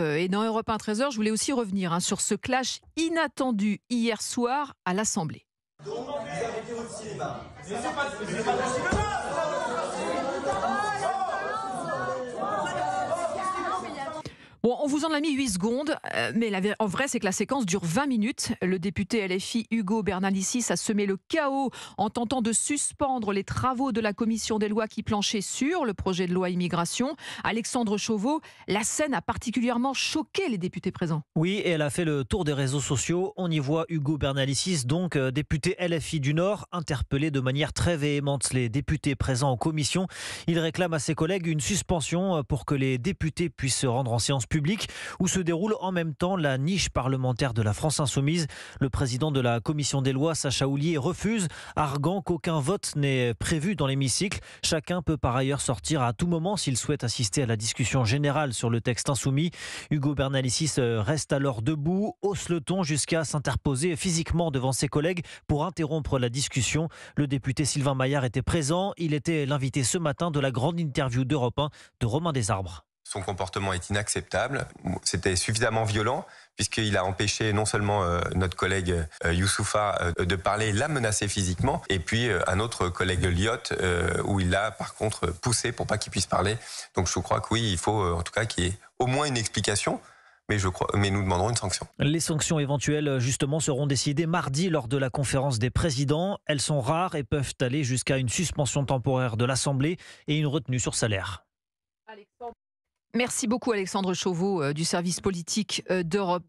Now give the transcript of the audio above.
Euh, et dans Europe 1 Trésor, je voulais aussi revenir hein, sur ce clash inattendu hier soir à l'Assemblée. on vous en a mis 8 secondes, euh, mais en vrai, c'est que la séquence dure 20 minutes. Le député LFI Hugo Bernalicis a semé le chaos en tentant de suspendre les travaux de la commission des lois qui planchait sur le projet de loi immigration. Alexandre Chauveau, la scène a particulièrement choqué les députés présents. Oui, et elle a fait le tour des réseaux sociaux. On y voit Hugo Bernalicis, donc euh, député LFI du Nord, interpeller de manière très véhémente les députés présents en commission. Il réclame à ses collègues une suspension euh, pour que les députés puissent se rendre en séance où se déroule en même temps la niche parlementaire de la France insoumise. Le président de la commission des lois, Sacha Houlier, refuse, arguant qu'aucun vote n'est prévu dans l'hémicycle. Chacun peut par ailleurs sortir à tout moment s'il souhaite assister à la discussion générale sur le texte insoumis. Hugo Bernalicis euh, reste alors debout, hausse le ton jusqu'à s'interposer physiquement devant ses collègues pour interrompre la discussion. Le député Sylvain Maillard était présent. Il était l'invité ce matin de la grande interview d'Europe 1 de Romain Desarbres son comportement est inacceptable. C'était suffisamment violent puisqu'il a empêché non seulement euh, notre collègue euh, Youssoufa euh, de parler, l'a menacé physiquement, et puis un autre collègue Lyotte, où il l'a par contre poussé pour pas qu'il puisse parler. Donc je crois que oui, il faut en tout cas qu'il y ait au moins une explication. Mais, je crois, mais nous demanderons une sanction. Les sanctions éventuelles, justement, seront décidées mardi lors de la conférence des présidents. Elles sont rares et peuvent aller jusqu'à une suspension temporaire de l'Assemblée et une retenue sur salaire. Merci beaucoup Alexandre Chauveau euh, du service politique euh, d'Europe